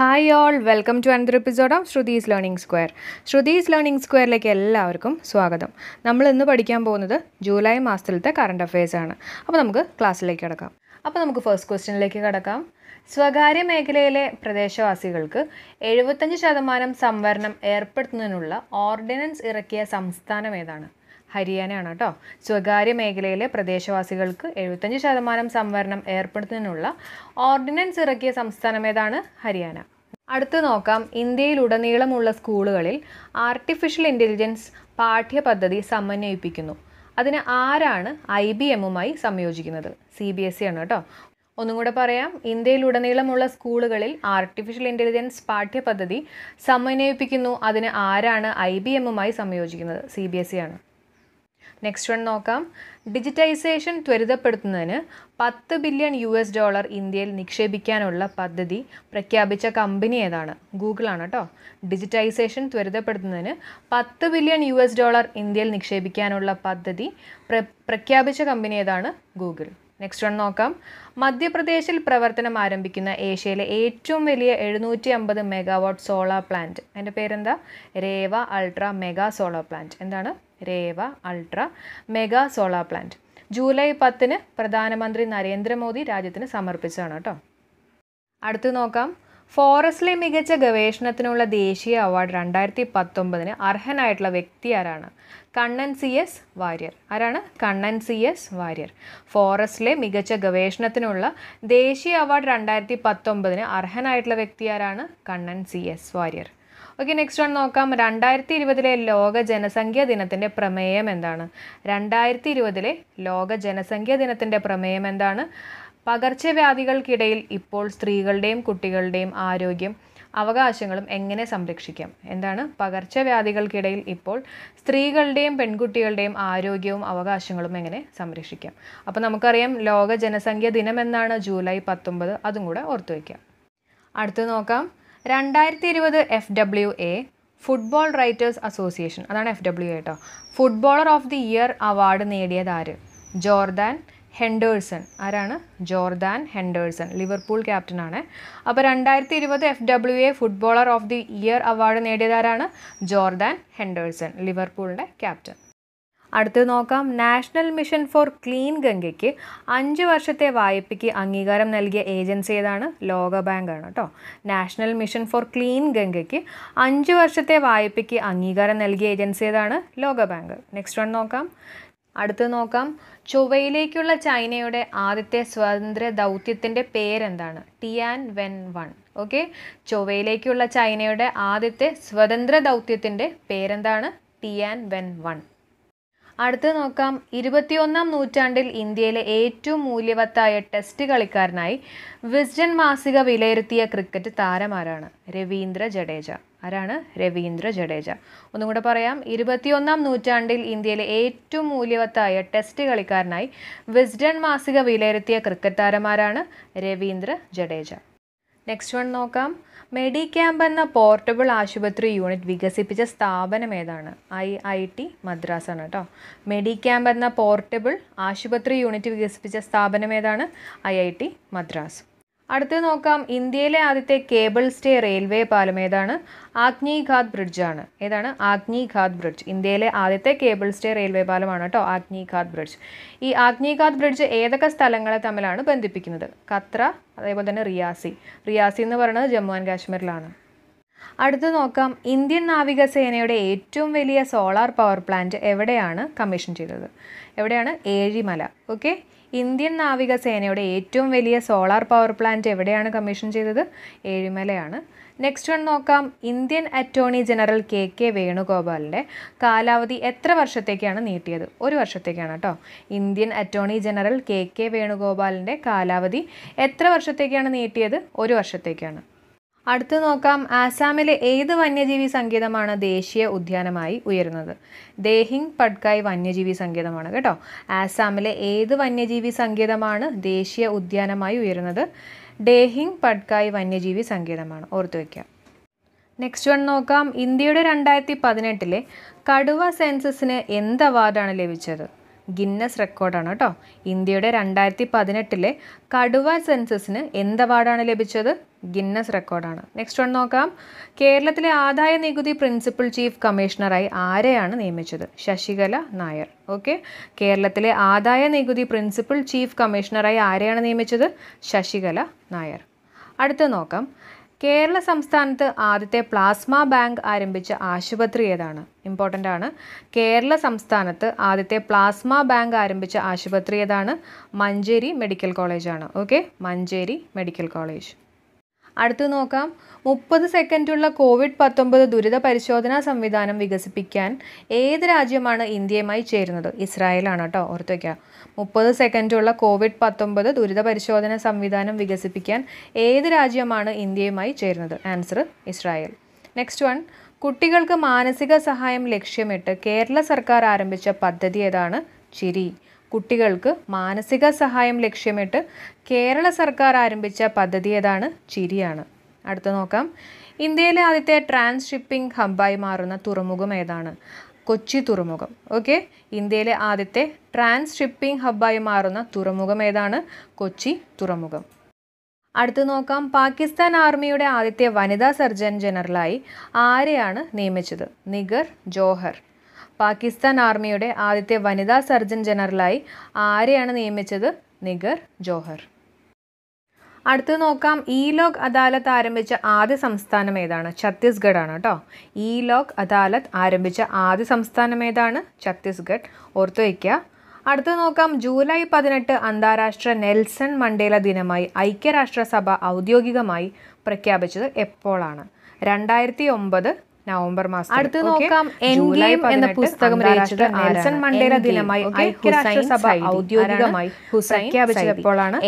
hi all welcome to another episode of Shruthi's learning square Shruthi's learning സ്ക്വയറിലേക്ക് എല്ലാവർക്കും സ്വാഗതം നമ്മൾ ഇന്ന് പഠിക്കാൻ പോകുന്നത് ജൂലൈ മാസത്തിലത്തെ കറണ്ട് അഫയേഴ്സ് ആണ് അപ്പോൾ നമുക്ക് ക്ലാസ്സിലേക്ക് കിടക്കാം അപ്പോൾ നമുക്ക് ഫസ്റ്റ് ക്വസ്റ്റ്യനിലേക്ക് കിടക്കാം സ്വകാര്യ മേഖലയിലെ പ്രദേശവാസികൾക്ക് എഴുപത്തഞ്ച് ശതമാനം സംവരണം ഏർപ്പെടുത്തുന്നതിനുള്ള ഓർഡിനൻസ് ഇറക്കിയ സംസ്ഥാനം ഏതാണ് ഹരിയാനയാണ് കേട്ടോ സ്വകാര്യ മേഖലയിലെ പ്രദേശവാസികൾക്ക് എഴുപത്തഞ്ച് ശതമാനം സംവരണം ഏർപ്പെടുത്തുന്നതിനുള്ള ഓർഡിനൻസ് ഇറക്കിയ സംസ്ഥാനമേതാണ് ഹരിയാന അടുത്ത് നോക്കാം ഇന്ത്യയിലുടനീളമുള്ള സ്കൂളുകളിൽ ആർട്ടിഫിഷ്യൽ ഇൻ്റലിജൻസ് പാഠ്യപദ്ധതി സമന്വയിപ്പിക്കുന്നു അതിന് ആരാണ് ഐ ബി എമ്മുമായി സംയോജിക്കുന്നത് സി ബി എസ് സി ആണ് കേട്ടോ ഒന്നും കൂടെ പറയാം ഇന്ത്യയിലുടനീളമുള്ള സ്കൂളുകളിൽ ആർട്ടിഫിഷ്യൽ ഇൻ്റലിജൻസ് പാഠ്യപദ്ധതി സമന്വയിപ്പിക്കുന്നു അതിന് ആരാണ് ഐ ബി എമ്മുമായി സംയോജിക്കുന്നത് സി ബി എസ് സി ആണ് നെക്സ്റ്റ് വൺ നോക്കാം ഡിജിറ്റൈസേഷൻ ത്വരിതപ്പെടുത്തുന്നതിന് പത്ത് ബില്യൺ യു എസ് ഡോളർ ഇന്ത്യയിൽ നിക്ഷേപിക്കാനുള്ള പദ്ധതി പ്രഖ്യാപിച്ച കമ്പനി ഏതാണ് ഗൂഗിളാണ് കേട്ടോ ഡിജിറ്റൈസേഷൻ ത്വരിതപ്പെടുത്തുന്നതിന് പത്ത് ബില്യൺ യു എസ് ഡോളർ ഇന്ത്യയിൽ നിക്ഷേപിക്കാനുള്ള പദ്ധതി പ്രഖ്യാപിച്ച കമ്പനി ഏതാണ് ഗൂഗിൾ നെക്സ്റ്റ് വൺ നോക്കാം മധ്യപ്രദേശിൽ പ്രവർത്തനം ആരംഭിക്കുന്ന ഏഷ്യയിലെ ഏറ്റവും വലിയ എഴുന്നൂറ്റി അമ്പത് മെഗാവാട്ട് സോളാർ പ്ലാന്റ് അതിൻ്റെ പേരെന്താ Rewa ultra mega solar plant എന്താണ് Rewa ultra mega solar plant July പത്തിന് പ്രധാനമന്ത്രി നരേന്ദ്രമോദി രാജ്യത്തിന് സമർപ്പിച്ചതാണ് കേട്ടോ അടുത്ത് നോക്കാം ഫോറസ്റ്റിലെ മികച്ച ഗവേഷണത്തിനുള്ള ദേശീയ അവാർഡ് രണ്ടായിരത്തി പത്തൊമ്പതിന് അർഹനായിട്ടുള്ള വ്യക്തി ആരാണ് കണ്ണൻ സി എസ് വാര്യർ ആരാണ് കണ്ണൻ സി എസ് വാര്യർ ഫോറസ്റ്റിലെ മികച്ച ഗവേഷണത്തിനുള്ള ദേശീയ അവാർഡ് രണ്ടായിരത്തി പത്തൊമ്പതിന് അർഹനായിട്ടുള്ള വ്യക്തി ആരാണ് Kannan C S Warrier okay next one നോക്കാം രണ്ടായിരത്തി ഇരുപതിലെ ലോക ജനസംഖ്യാ ദിനത്തിൻ്റെ പ്രമേയം എന്താണ് രണ്ടായിരത്തി ഇരുപതിലെ ലോക ജനസംഖ്യാ ദിനത്തിൻ്റെ പ്രമേയം എന്താണ് പകർച്ചവ്യാധികൾക്കിടയിൽ ഇപ്പോൾ സ്ത്രീകളുടെയും കുട്ടികളുടെയും ആരോഗ്യം അവകാശങ്ങളും എങ്ങനെ സംരക്ഷിക്കാം എന്താണ് പകർച്ചവ്യാധികൾക്കിടയിൽ ഇപ്പോൾ സ്ത്രീകളുടെയും പെൺകുട്ടികളുടെയും ആരോഗ്യവും അവകാശങ്ങളും എങ്ങനെ സംരക്ഷിക്കാം അപ്പോൾ നമുക്കറിയാം ലോക ജനസംഖ്യ ദിനം എന്നാണ് ജൂലൈ പത്തൊമ്പത് അതും കൂടെ ഓർത്തു വയ്ക്കാം അടുത്ത് നോക്കാം രണ്ടായിരത്തി ഇരുപത് F W A football writers association അതാണ് എഫ് ഡബ്ല്യു എ കേട്ടോ footballer of the year award നേടിയത് ആര് ജോർദാൻ ഹെൻഡേഴ്സൺ ആരാണ് ജോർദാൻ ഹെൻഡേഴ്സൺ ലിവർപൂൾ ക്യാപ്റ്റനാണ് അപ്പോൾ രണ്ടായിരത്തി ഇരുപത് F W A footballer of the year award നേടിയത് ആരാണ് ജോർദാൻ ഹെൻഡേഴ്സൺ ലിവർപൂളിൻ്റെ ക്യാപ്റ്റൻ അടുത്ത് നോക്കാം നാഷണൽ മിഷൻ ഫോർ ക്ലീൻ ഗംഗയ്ക്ക് അഞ്ച് വർഷത്തെ വായ്പയ്ക്ക് അംഗീകാരം നൽകിയ ഏജൻസി ഏതാണ് ആണ് കേട്ടോ നാഷണൽ മിഷൻ ഫോർ ക്ലീൻ ഗംഗയ്ക്ക് അഞ്ച് വർഷത്തെ വായ്പയ്ക്ക് അംഗീകാരം നൽകിയ ഏജൻസി ഏതാണ് ലോകബാങ്ക് നെക്സ്റ്റ് വൺ നോക്കാം അടുത്ത് നോക്കാം ചൊവ്വയിലേക്കുള്ള ചൈനയുടെ ആദ്യത്തെ സ്വതന്ത്ര ദൗത്യത്തിൻ്റെ പേരെന്താണ് ടിയാൻ വെൻ വൺ ഓക്കെ ചൊവ്വയിലേക്കുള്ള ചൈനയുടെ ആദ്യത്തെ സ്വതന്ത്ര ദൗത്യത്തിൻ്റെ പേരെന്താണ് ടിയാൻ വെൻ വൺ അടുത്ത് നോക്കാം ഇരുപത്തിയൊന്നാം നൂറ്റാണ്ടിൽ ഇന്ത്യയിലെ ഏറ്റവും മൂല്യവത്തായ ടെസ്റ്റ് കളിക്കാരനായി വിസ്ഡൻ മാസിക വിലയിരുത്തിയ ക്രിക്കറ്റ് താരമാരാണ് രവീന്ദ്ര ജഡേജ ആരാണ് രവീന്ദ്ര ജഡേജ ഒന്നും കൂടെ പറയാം ഇരുപത്തിയൊന്നാം നൂറ്റാണ്ടിൽ ഇന്ത്യയിലെ ഏറ്റവും മൂല്യവത്തായ ടെസ്റ്റ് കളിക്കാരനായി വിസ്ഡൻ മാസിക വിലയിരുത്തിയ ക്രിക്കറ്റ് താരമാരാണ് രവീന്ദ്ര ജഡേജ നെക്സ്റ്റ് വൺ നോക്കാം മെഡി ക്യാമ്പ് എന്ന പോർട്ടബിൾ ആശുപത്രി യൂണിറ്റ് വികസിപ്പിച്ച സ്ഥാപനം ഏതാണ് ഐ ഐ ടി മദ്രാസ് ആണ് കേട്ടോ മെഡി ക്യാമ്പ് എന്ന പോർട്ടബിൾ ആശുപത്രി യൂണിറ്റ് വികസിപ്പിച്ച സ്ഥാപനം ഏതാണ് ഐ ഐ ടി മദ്രാസ് അടുത്ത് നോക്കാം ഇന്ത്യയിലെ ആദ്യത്തെ കേബിൾ സ്റ്റേ റെയിൽവേ പാലം ഏതാണ് ബ്രിഡ്ജ് ആണ് ഏതാണ് ആഗ്നീഘാത് ബ്രിഡ്ജ് ഇന്ത്യയിലെ ആദ്യത്തെ കേബിൾ സ്റ്റേ റെയിൽവേ പാലമാണ് കേട്ടോ ആഗ്നീഘാത് ബ്രിഡ്ജ് ഈ ആഗ്നീഘാത് ബ്രിഡ്ജ് ഏതൊക്കെ സ്ഥലങ്ങളെ തമ്മിലാണ് ബന്ധിപ്പിക്കുന്നത് ഖത്ര അതേപോലെ തന്നെ റിയാസി റിയാസി എന്ന് പറയുന്നത് ജമ്മു ആൻഡ് കാശ്മീരിലാണ് അടുത്ത് നോക്കാം ഇന്ത്യൻ നാവികസേനയുടെ ഏറ്റവും വലിയ സോളാർ പവർ പ്ലാന്റ് എവിടെയാണ് കമ്മീഷൻ ചെയ്തത് എവിടെയാണ് ഏഴിമല ഓക്കെ ഇന്ത്യൻ നാവികസേനയുടെ ഏറ്റവും വലിയ സോളാർ പവർ പ്ലാന്റ് എവിടെയാണ് കമ്മീഷൻ ചെയ്തത് ഏഴിമലയാണ് നെക്സ്റ്റ് വൺ നോക്കാം Indian attorney general K K വേണുഗോപാലിൻ്റെ കാലാവധി എത്ര വർഷത്തേക്കാണ് നീട്ടിയത് ഒരു വർഷത്തേക്കാണ് കേട്ടോ Indian attorney general K K വേണുഗോപാലിൻ്റെ കാലാവധി എത്ര വർഷത്തേക്കാണ് നീട്ടിയത് ഒരു വർഷത്തേക്കാണ് അടുത്ത് നോക്കാം ആസാമിലെ ഏത് വന്യജീവി സങ്കേതമാണ് ദേശീയ ഉദ്യാനമായി ഉയരുന്നത് ദേഹിങ് പഡ്കായ് വന്യജീവി സങ്കേതമാണ് കേട്ടോ ആസാമിലെ ഏത് വന്യജീവി സങ്കേതമാണ് ദേശീയ ഉദ്യാനമായി ഉയരുന്നത് ഡേഹിങ് പഡ്കായ് വന്യജീവി സങ്കേതമാണ് ഓർത്തു വയ്ക്കുക നെക്സ്റ്റ് വൺ നോക്കാം ഇന്ത്യയുടെ രണ്ടായിരത്തി പതിനെട്ടിലെ കടുവ സെൻസസിന് എന്ത് അവാർഡാണ് ലഭിച്ചത് ഗിന്നസ് റെക്കോർഡാണ് കേട്ടോ ഇന്ത്യയുടെ രണ്ടായിരത്തി പതിനെട്ടിലെ കടുവ സെൻസസിന് എന്ത് അവാർഡാണ് ലഭിച്ചത് ഗിന്നസ് റെക്കോർഡാണ് നെക്സ്റ്റ് വൺ നോക്കാം കേരളത്തിലെ ആദായ നികുതി പ്രിൻസിപ്പൽ ചീഫ് കമ്മീഷണറായി ആരെയാണ് നിയമിച്ചത് ശശികല നായർ ഓക്കെ കേരളത്തിലെ ആദായ നികുതി പ്രിൻസിപ്പൽ ചീഫ് കമ്മീഷണറായി ആരെയാണ് നിയമിച്ചത് ശശികല നായർ അടുത്ത നോക്കാം കേരള സംസ്ഥാനത്ത് ആദ്യത്തെ പ്ലാസ്മ ബാങ്ക് ആരംഭിച്ച ആശുപത്രി ഏതാണ് ഇമ്പോർട്ടൻ്റ് ആണ് കേരള സംസ്ഥാനത്ത് ആദ്യത്തെ പ്ലാസ്മ ബാങ്ക് ആരംഭിച്ച ആശുപത്രി ഏതാണ് മഞ്ചേരി മെഡിക്കൽ കോളേജാണ് ഓക്കെ മഞ്ചേരി മെഡിക്കൽ കോളേജ് അടുത്ത് നോക്കാം മുപ്പത് സെക്കൻഡുള്ള കോവിഡ് പത്തൊമ്പത് ദുരിത പരിശോധനാ സംവിധാനം വികസിപ്പിക്കാൻ ഏത് രാജ്യമാണ് ഇന്ത്യയുമായി ചേരുന്നത് ഇസ്രായേലാണ് കേട്ടോ ഓർത്ത് വയ്ക്കുക മുപ്പത് സെക്കൻഡുള്ള കോവിഡ് പത്തൊമ്പത് ദുരിത പരിശോധന സംവിധാനം വികസിപ്പിക്കാൻ ഏത് രാജ്യമാണ് ഇന്ത്യയുമായി ചേരുന്നത് ആൻസർ ഇസ്രായേൽ നെക്സ്റ്റ് വൺ കുട്ടികൾക്ക് മാനസിക സഹായം ലക്ഷ്യമിട്ട് കേരള സർക്കാർ ആരംഭിച്ച പദ്ധതി ഏതാണ് ചിരി കുട്ടികൾക്ക് മാനസിക സഹായം ലക്ഷ്യമിട്ട് കേരള സർക്കാർ ആരംഭിച്ച പദ്ധതി ഏതാണ് ചിരിയാണ് അടുത്ത് നോക്കാം ഇന്ത്യയിലെ ആദ്യത്തെ ട്രാൻസ് ഷിപ്പിംഗ് ഹബ്ബായി മാറുന്ന തുറമുഖം ഏതാണ് കൊച്ചി തുറമുഖം ഓക്കെ ഇന്ത്യയിലെ ആദ്യത്തെ ട്രാൻസ് ഷിപ്പിംഗ് ഹബ്ബായി മാറുന്ന തുറമുഖം ഏതാണ് കൊച്ചി തുറമുഖം അടുത്തു നോക്കാം പാകിസ്ഥാൻ ആർമിയുടെ ആദ്യത്തെ വനിതാ സർജൻ ജനറലായി ആരെയാണ് നിയമിച്ചത് നിഗർ ജോഹർ പാകിസ്ഥാൻ ആർമിയുടെ ആദ്യത്തെ വനിതാ സർജൻ ജനറലായി ആരെയാണ് നിയമിച്ചത് നിഗർ ജോഹർ അടുത്ത് നോക്കാം ഇ ലോക് അദാലത്ത് ആരംഭിച്ച ആദ്യ സംസ്ഥാനം ഏതാണ് ഛത്തീസ്ഗഡ് ആണ് കേട്ടോ ഇ ലോക് അദാലത്ത് ആരംഭിച്ച ആദ്യ സംസ്ഥാനം ഏതാണ് ഛത്തീസ്ഗഡ് ഓർത്തു വയ്ക്കുക അടുത്ത് നോക്കാം ജൂലൈ പതിനെട്ട് അന്താരാഷ്ട്ര നെൽസൺ മണ്ടേല ദിനമായി ഐക്യരാഷ്ട്രസഭ ഔദ്യോഗികമായി പ്രഖ്യാപിച്ചത് എപ്പോഴാണ് രണ്ടായിരത്തി ഒമ്പത് നവംബർ മാസം അടുത്ത് നോക്കാം എന്ന പുസ്തകം നെൽസൺ മണ്ടേല ദിനമായി ഐക്യരാഷ്ട്രസഭ ഔദ്യോഗികമായി പ്രഖ്യാപിച്ചപ്പോഴാണ്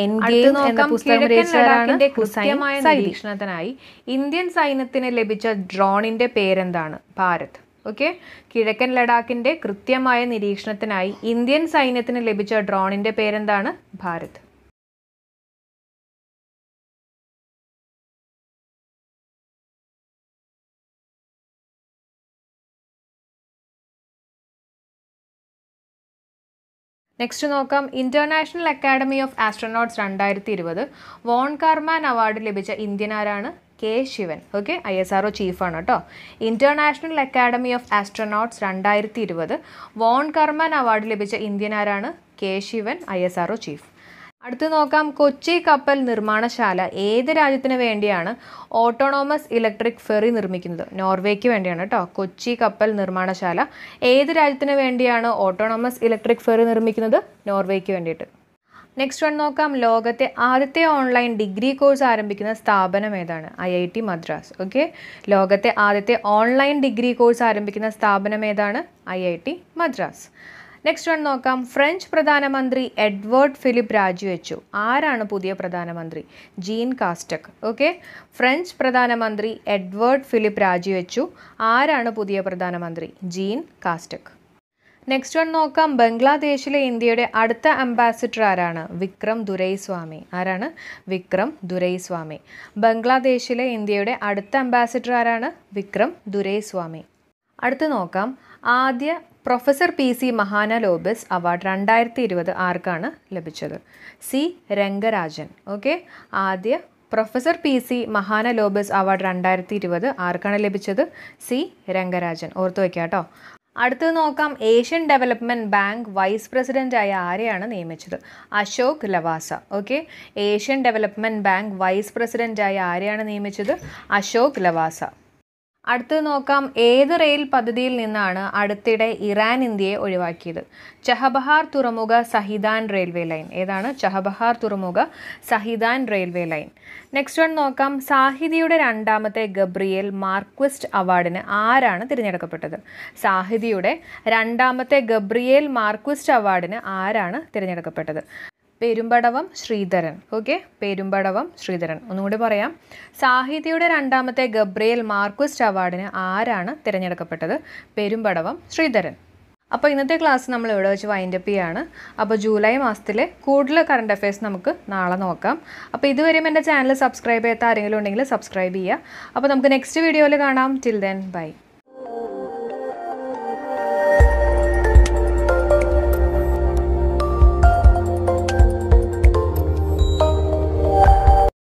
കൃത്യമായ നിരീക്ഷണത്തിനായി ഇന്ത്യൻ സൈന്യത്തിന് ലഭിച്ച ഡ്രോണിന്റെ പേരെന്താണ് ഭാരത് ഓക്കെ കിഴക്കൻ ലഡാക്കിന്റെ കൃത്യമായ നിരീക്ഷണത്തിനായി ഇന്ത്യൻ സൈന്യത്തിന് ലഭിച്ച ഡ്രോണിന്റെ പേരെന്താണ് ഭാരത് നെക്സ്റ്റ് നോക്കാം ഇന്റർനാഷണൽ അക്കാഡമി ഓഫ് ആസ്ട്രോനോട്ട്സ് രണ്ടായിരത്തി ഇരുപത് വോൺ കാർമാൻ അവാർഡ് ലഭിച്ച ഇന്ത്യൻ ആരാണ് K Sivan okay I S R O ചീഫാണ് കേട്ടോ ഇന്റർനാഷണൽ അക്കാഡമി ഓഫ് ആസ്ട്രോനോട്ട്സ് രണ്ടായിരത്തി ഇരുപത് വോൺ കർമാൻ അവാർഡ് ലഭിച്ച ഇന്ത്യൻ ആരാണ് K Sivan I S R O chief അടുത്ത് നോക്കാം കൊച്ചി കപ്പൽ നിർമ്മാണശാല ഏത് രാജ്യത്തിന് വേണ്ടിയാണ് ഓട്ടോണോമസ് ഇലക്ട്രിക് ഫെറി നിർമ്മിക്കുന്നത് നോർവേക്ക് വേണ്ടിയാണ് കേട്ടോ കൊച്ചി കപ്പൽ നിർമ്മാണശാല ഏത് രാജ്യത്തിന് വേണ്ടിയാണ് ഓട്ടോണോമസ് ഇലക്ട്രിക് ഫെറി നിർമ്മിക്കുന്നത് നോർവേക്ക് വേണ്ടിയിട്ട് നെക്സ്റ്റ് വൺ നോക്കാം ലോകത്തെ ആദ്യത്തെ ഓൺലൈൻ ഡിഗ്രി കോഴ്സ് ആരംഭിക്കുന്ന സ്ഥാപനം ഏതാണ് I I T Madras okay ലോകത്തെ ആദ്യത്തെ ഓൺലൈൻ ഡിഗ്രി കോഴ്സ് ആരംഭിക്കുന്ന സ്ഥാപനം ഏതാണ് I I T Madras next one നോക്കാം ഫ്രഞ്ച് പ്രധാനമന്ത്രി എഡ്വേർഡ് ഫിലിപ്പ് രാജിവെച്ചു ആരാണ് പുതിയ പ്രധാനമന്ത്രി ജീൻ കാസ്റ്റക് ഓക്കെ ഫ്രഞ്ച് പ്രധാനമന്ത്രി എഡ്വേർഡ് ഫിലിപ്പ് രാജിവെച്ചു ആരാണ് പുതിയ പ്രധാനമന്ത്രി ജീൻ കാസ്റ്റക് നെക്സ്റ്റ് വൺ നോക്കാം ബംഗ്ലാദേശിലെ ഇന്ത്യയുടെ അടുത്ത അംബാസിഡർ ആരാണ് വിക്രം ദുരൈസ്വാമി ആരാണ് വിക്രം ദുരൈസ്വാമി ബംഗ്ലാദേശിലെ ഇന്ത്യയുടെ അടുത്ത അംബാസിഡർ ആരാണ് വിക്രം ദുരൈസ്വാമി അടുത്ത് നോക്കാം ആദ്യ professor P C Mahalanobis award രണ്ടായിരത്തി ഇരുപത് ആർക്കാണ് ലഭിച്ചത് സി രംഗരാജൻ ഓക്കെ ആദ്യ professor P C Mahalanobis award രണ്ടായിരത്തി ഇരുപത് ആർക്കാണ് ലഭിച്ചത് സി രംഗരാജൻ ഓർത്തു വയ്ക്കുക കേട്ടോ അടുത്തത് നോക്കാം ഏഷ്യൻ ഡെവലപ്മെൻറ്റ് ബാങ്ക് വൈസ് പ്രസിഡൻ്റായ ആരെയാണ് നിയമിച്ചത് Ashok Lavasa okay Asian development bank vice പ്രസിഡൻ്റായ ആരെയാണ് നിയമിച്ചത് അശോക് ലവാസ അടുത്തത് നോക്കാം ഏത് റെയിൽ പദ്ധതിയിൽ നിന്നാണ് അടുത്തിടെ ഇറാൻ ഇന്ത്യയെ ഒഴിവാക്കിയത് ചഹബഹാർ തുറമുഖ സഹിദാൻ റെയിൽവേ ലൈൻ ഏതാണ് ചഹബഹാർ തുറമുഖ Zahedan railway line next one നോക്കാം സാഹിതിയുടെ രണ്ടാമത്തെ ഗബ്രിയേൽ മാർക്വസ്റ്റ് അവാർഡിന് ആരാണ് തിരഞ്ഞെടുക്കപ്പെട്ടത് സാഹിതിയുടെ രണ്ടാമത്തെ ഗബ്രിയേൽ മാർക്വസ്റ്റ് അവാർഡിന് ആരാണ് തിരഞ്ഞെടുക്കപ്പെട്ടത് പെരുമ്പടവം ശ്രീധരൻ ഓക്കെ പെരുമ്പടവം ശ്രീധരൻ ഒന്നുകൂടി പറയാം സാഹിത്യയുടെ രണ്ടാമത്തെ ഗബ്രിയേൽ മാർക്വിസ്റ്റ് അവാർഡിന് ആരാണ് തിരഞ്ഞെടുക്കപ്പെട്ടത് പെരുമ്പടവം ശ്രീധരൻ അപ്പോൾ ഇന്നത്തെ ക്ലാസ് നമ്മൾ ഇവിടെ വെച്ച് വൈൻഡ് അപ്പ് ചെയ്യാണ് അപ്പോൾ ജൂലൈ മാസത്തിലെ കൂടുതൽ കറണ്ട് അഫയേഴ്സ് നമുക്ക് നാളെ നോക്കാം അപ്പോൾ ഇതുവരെയും എൻ്റെ ചാനൽ സബ്സ്ക്രൈബ് ചെയ്യാത്ത ആരെങ്കിലും ഉണ്ടെങ്കിൽ സബ്സ്ക്രൈബ് ചെയ്യുക അപ്പോൾ നമുക്ക് നെക്സ്റ്റ് വീഡിയോയിൽ കാണാം ടിൽ ദെൻ ബൈ